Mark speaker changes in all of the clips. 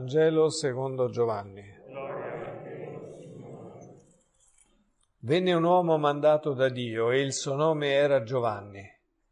Speaker 1: Vangelo secondo Giovanni. Venne un uomo mandato da Dio e il suo nome era Giovanni.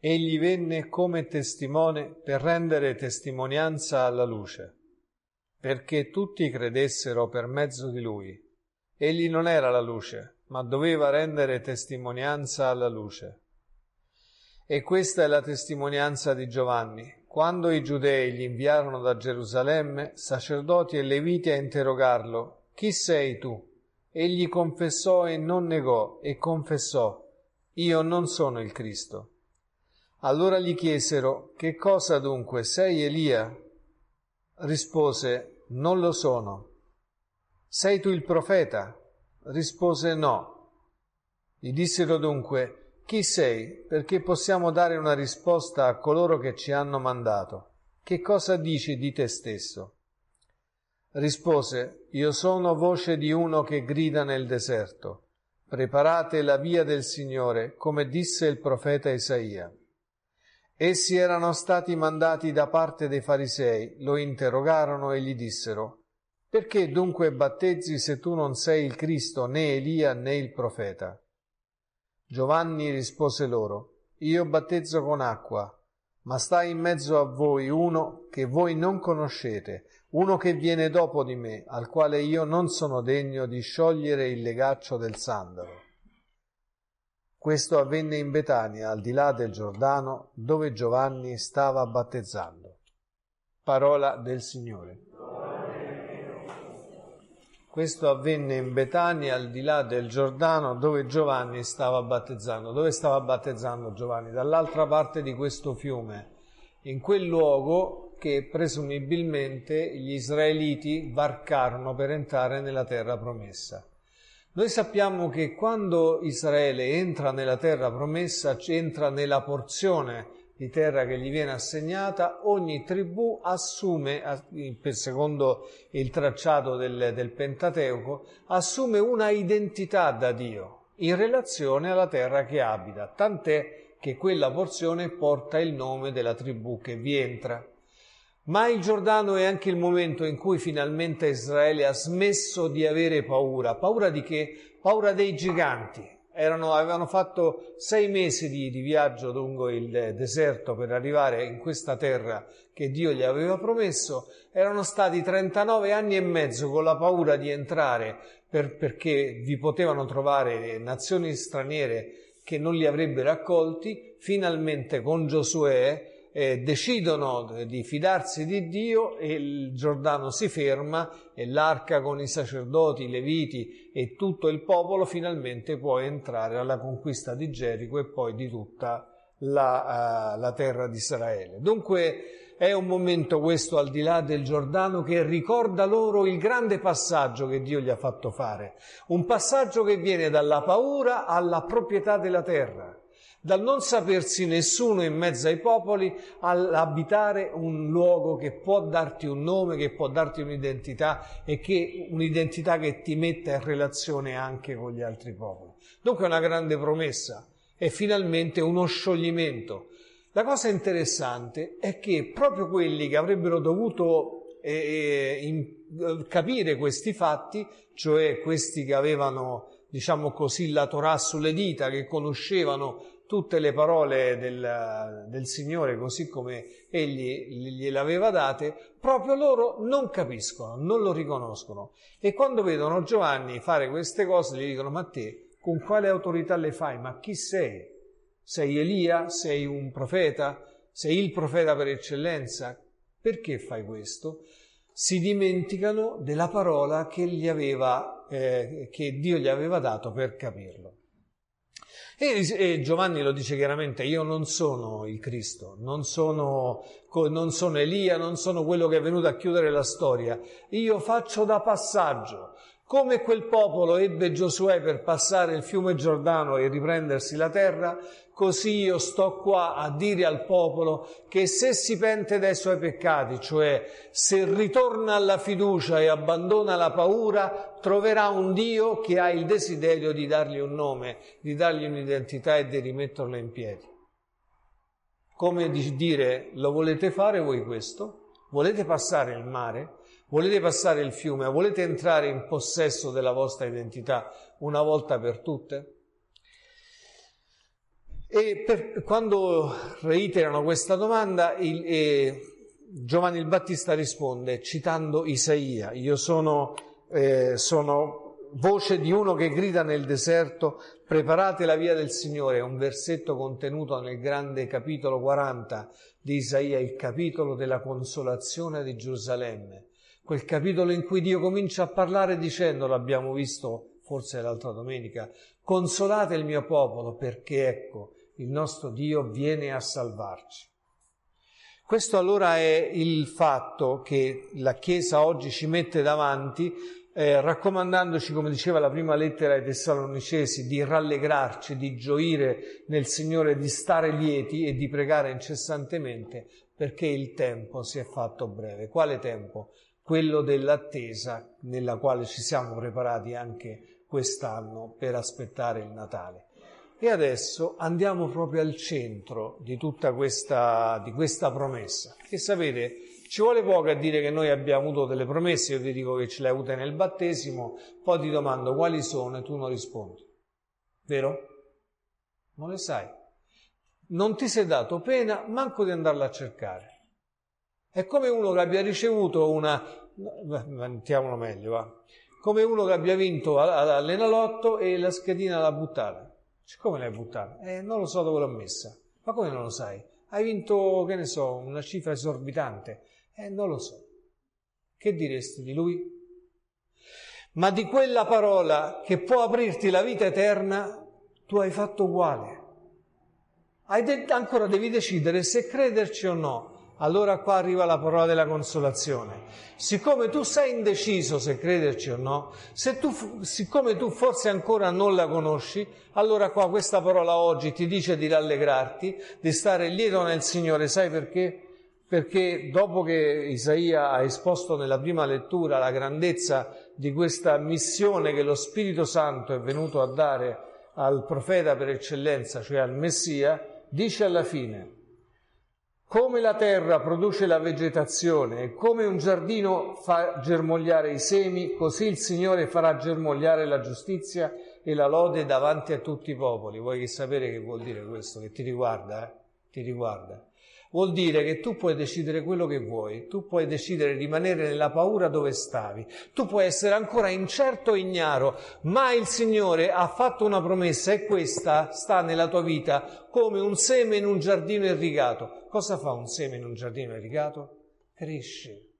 Speaker 1: Egli venne come testimone per rendere testimonianza alla luce, perché tutti credessero per mezzo di lui. Egli non era la luce, ma doveva rendere testimonianza alla luce. E questa è la testimonianza di Giovanni quando i giudei gli inviarono da Gerusalemme sacerdoti e leviti a interrogarlo, Chi sei tu? Egli confessò e non negò, e confessò, Io non sono il Cristo. Allora gli chiesero, Che cosa dunque? Sei Elia? Rispose, Non lo sono. Sei tu il profeta? Rispose, No. Gli dissero dunque, chi sei? Perché possiamo dare una risposta a coloro che ci hanno mandato. Che cosa dici di te stesso? Rispose, Io sono voce di uno che grida nel deserto. Preparate la via del Signore, come disse il profeta Isaia. Essi erano stati mandati da parte dei farisei, lo interrogarono e gli dissero, Perché dunque battezzi se tu non sei il Cristo, né Elia, né il profeta? Giovanni rispose loro, Io battezzo con acqua, ma sta in mezzo a voi uno che voi non conoscete, uno che viene dopo di me, al quale io non sono degno di sciogliere il legaccio del sandalo. Questo avvenne in Betania, al di là del Giordano, dove Giovanni stava battezzando. Parola del Signore. Questo avvenne in Betania, al di là del Giordano, dove Giovanni stava battezzando. Dove stava battezzando Giovanni? Dall'altra parte di questo fiume, in quel luogo che presumibilmente gli israeliti varcarono per entrare nella terra promessa. Noi sappiamo che quando Israele entra nella terra promessa, entra nella porzione di terra che gli viene assegnata, ogni tribù assume, secondo il tracciato del, del Pentateuco, assume una identità da Dio in relazione alla terra che abita, tant'è che quella porzione porta il nome della tribù che vi entra. Ma il Giordano è anche il momento in cui finalmente Israele ha smesso di avere paura. Paura di che? Paura dei giganti, erano, avevano fatto sei mesi di, di, viaggio lungo il eh, deserto per arrivare in questa terra che Dio gli aveva promesso, erano stati 39 anni e mezzo con la paura di entrare per, perché vi potevano trovare nazioni straniere che non li avrebbero accolti, finalmente con Giosuè eh, decidono di fidarsi di Dio e il Giordano si ferma e l'arca con i sacerdoti, i leviti e tutto il popolo finalmente può entrare alla conquista di Gerico e poi di tutta la, uh, la terra di Israele. Dunque è un momento questo al di là del Giordano che ricorda loro il grande passaggio che Dio gli ha fatto fare, un passaggio che viene dalla paura alla proprietà della terra dal non sapersi nessuno in mezzo ai popoli all'abitare un luogo che può darti un nome, che può darti un'identità e che un'identità che ti metta in relazione anche con gli altri popoli. Dunque è una grande promessa e finalmente uno scioglimento. La cosa interessante è che proprio quelli che avrebbero dovuto eh, eh in, eh, capire questi fatti, cioè questi che avevano diciamo così, la Torah sulle dita, che conoscevano tutte le parole del, del Signore così come Egli aveva date, proprio loro non capiscono, non lo riconoscono. E quando vedono Giovanni fare queste cose, gli dicono, ma te con quale autorità le fai? Ma chi sei? Sei Elia? Sei un profeta? Sei il profeta per eccellenza? Perché fai questo? Si dimenticano della parola che, aveva, eh, che Dio gli aveva dato per capirlo. E, e, Giovanni lo dice chiaramente, io non sono il Cristo, non sono, non sono Elia, non sono quello che è venuto a chiudere la storia, io faccio da passaggio, come quel popolo ebbe Giosuè per passare il fiume Giordano e riprendersi la terra, così io sto qua a dire al popolo che se si pente dei suoi peccati, cioè se ritorna alla fiducia e abbandona la paura, troverà un Dio che ha il desiderio di dargli un nome, di dargli un'identità e di rimetterlo in piedi. Come dire, lo volete fare voi questo? Volete passare il mare? Volete passare il fiume? Volete entrare in possesso della vostra identità una volta per tutte? E per, quando reiterano questa domanda, il, eh, Giovanni il Battista risponde citando Isaia, io sono, eh, sono voce di uno che grida nel deserto, preparate la via del Signore, un versetto contenuto nel grande capitolo 40 di Isaia, il capitolo della consolazione di Gerusalemme quel capitolo in cui Dio comincia a parlare dicendo, l'abbiamo visto forse l'altra domenica, consolate il mio popolo perché ecco, il nostro Dio viene a salvarci. Questo allora è il fatto che la Chiesa oggi ci mette davanti, eh, raccomandandoci, come diceva la prima lettera ai Tessalonicesi, di rallegrarci, di gioire nel Signore, di stare lieti e di pregare incessantemente perché il tempo si è fatto breve. Quale tempo? quello dell'attesa nella quale ci siamo preparati anche quest'anno per aspettare il Natale. E adesso andiamo proprio al centro di tutta questa, di questa promessa. E sapete, ci vuole poco a dire che noi abbiamo avuto delle promesse, io ti dico che ce le hai avute nel battesimo, poi ti domando quali sono e tu non rispondi. Vero? Non le sai. Non ti sei dato pena manco di andarla a cercare. È come uno che abbia ricevuto una... mettiamolo meglio, va. Come uno che abbia vinto all'enalotto e la schedina l'ha buttata. come l'hai buttata? Eh, non lo so dove l'ho messa. Ma come non lo sai? Hai vinto, che ne so, una cifra esorbitante. Eh, non lo so. Che diresti di lui? Ma di quella parola che può aprirti la vita eterna, tu hai fatto uguale. Hai de- ancora devi decidere se crederci o no. Allora qua arriva la parola della consolazione. Siccome tu sei indeciso se crederci o no, tu, siccome tu forse ancora non la conosci, allora qua questa parola oggi ti dice di rallegrarti, di stare lieto nel Signore. Sai perché? Perché dopo che Isaia ha esposto nella prima lettura la grandezza di questa missione che lo Spirito Santo è venuto a dare al profeta per eccellenza, cioè al Messia, dice alla fine, come la terra produce la vegetazione e come un giardino fa germogliare i semi, così il Signore farà germogliare la giustizia e la lode davanti a tutti i popoli. Vuoi sapere che vuol dire questo? Che ti riguarda, eh? Ti riguarda. Vuol dire che tu puoi decidere quello che vuoi, tu puoi decidere di rimanere nella paura dove stavi, tu puoi essere ancora incerto e ignaro, ma il Signore ha fatto una promessa e questa sta nella tua vita come un seme in un giardino irrigato. Cosa fa un seme in un giardino irrigato? Cresce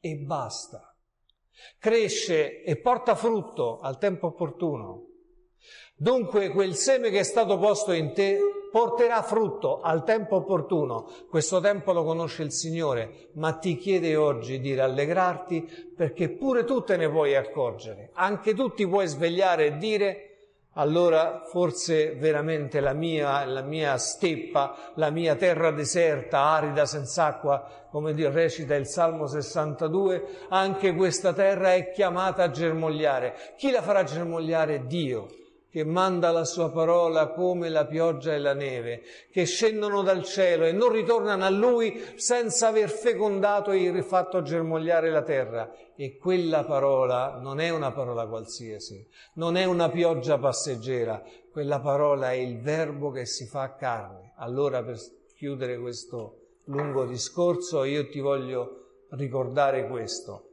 Speaker 1: e basta. Cresce e porta frutto al tempo opportuno. Dunque quel seme che è stato posto in te porterà frutto al tempo opportuno. Questo tempo lo conosce il Signore, ma ti chiede oggi di rallegrarti perché pure tu te ne puoi accorgere, anche tu ti puoi svegliare e dire allora forse veramente la mia, la mia, steppa, la mia terra deserta, arida, senza acqua, come recita il Salmo 62, anche questa terra è chiamata a germogliare. Chi la farà germogliare? Dio che manda la sua parola come la pioggia e la neve, che scendono dal cielo e non ritornano a lui senza aver fecondato e fatto germogliare la terra. E quella parola non è una parola qualsiasi, non è una pioggia passeggera, quella parola è il verbo che si fa carne. Allora per chiudere questo lungo discorso io ti voglio ricordare questo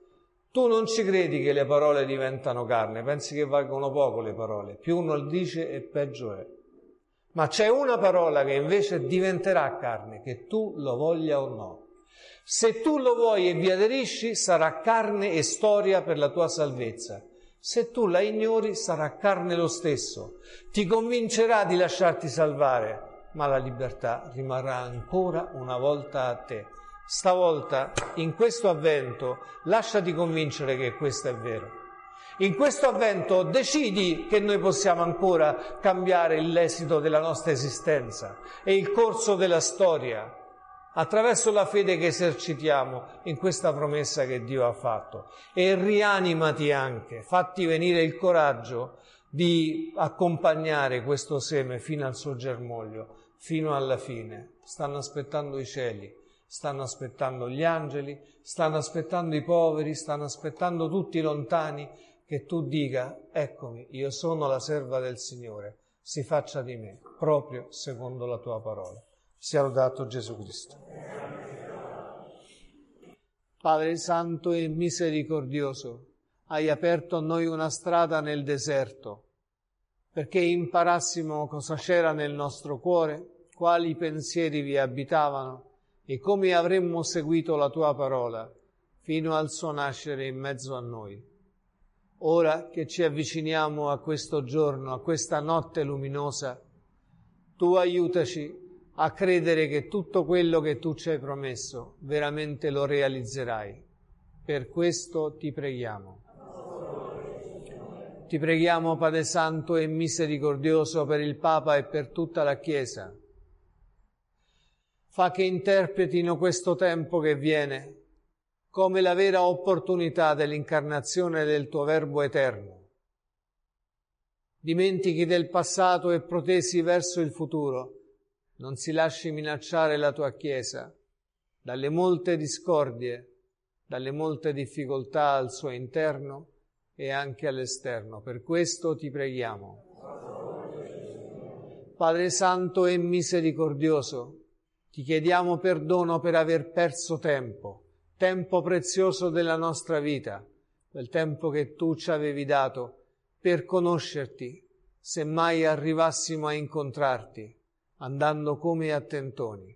Speaker 1: tu non ci credi che le parole diventano carne, pensi che valgono poco le parole, più uno le dice e peggio è. Ma c'è una parola che invece diventerà carne, che tu lo voglia o no. Se tu lo vuoi e vi aderisci, sarà carne e storia per la tua salvezza. Se tu la ignori, sarà carne lo stesso. Ti convincerà di lasciarti salvare, ma la libertà rimarrà ancora una volta a te stavolta, in questo avvento, lasciati convincere che questo è vero. In questo avvento decidi che noi possiamo ancora cambiare l'esito della nostra esistenza e il corso della storia attraverso la fede che esercitiamo in questa promessa che Dio ha fatto e rianimati anche, fatti venire il coraggio di accompagnare questo seme fino al suo germoglio, fino alla fine. Stanno aspettando i cieli stanno aspettando gli angeli, stanno aspettando i poveri, stanno aspettando tutti i lontani che tu dica, eccomi, io sono la serva del Signore, si faccia di me, proprio secondo la tua parola. Sia lodato Gesù Cristo. Padre Santo e misericordioso, hai aperto a noi una strada nel deserto, perché imparassimo cosa c'era nel nostro cuore, quali pensieri vi abitavano, e come avremmo seguito la tua parola fino al suo nascere in mezzo a noi. Ora che ci avviciniamo a questo giorno, a questa notte luminosa, tu aiutaci a credere che tutto quello che tu ci hai promesso veramente lo realizzerai. Per questo ti preghiamo. Ti preghiamo, Padre Santo e Misericordioso, per il Papa e per tutta la Chiesa fa che interpretino questo tempo che viene come la vera opportunità dell'incarnazione del tuo Verbo eterno. Dimentichi del passato e protesi verso il futuro, non si lasci minacciare la tua Chiesa dalle molte discordie, dalle molte difficoltà al suo interno e anche all'esterno. Per questo ti preghiamo. Padre Santo e misericordioso, ti chiediamo perdono per aver perso tempo, tempo prezioso della nostra vita, quel tempo che tu ci avevi dato per conoscerti, se mai arrivassimo a incontrarti, andando come a tentoni,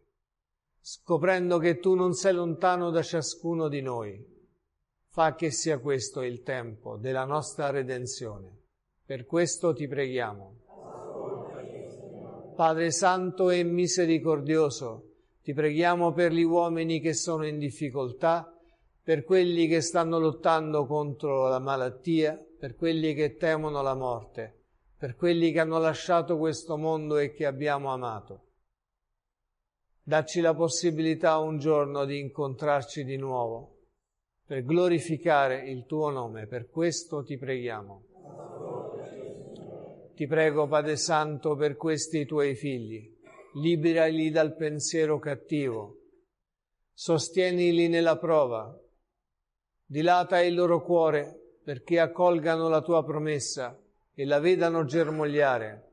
Speaker 1: scoprendo che tu non sei lontano da ciascuno di noi. Fa che sia questo il tempo della nostra redenzione. Per questo ti preghiamo. Padre Santo e misericordioso, ti preghiamo per gli uomini che sono in difficoltà, per quelli che stanno lottando contro la malattia, per quelli che temono la morte, per quelli che hanno lasciato questo mondo e che abbiamo amato. Dacci la possibilità un giorno di incontrarci di nuovo, per glorificare il tuo nome, per questo ti preghiamo. Ti prego, Padre Santo, per questi tuoi figli liberali dal pensiero cattivo, sostienili nella prova, dilata il loro cuore perché accolgano la tua promessa e la vedano germogliare.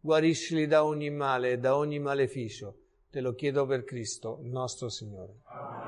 Speaker 1: Guariscili da ogni male e da ogni maleficio. Te lo chiedo per Cristo, nostro Signore. Amen.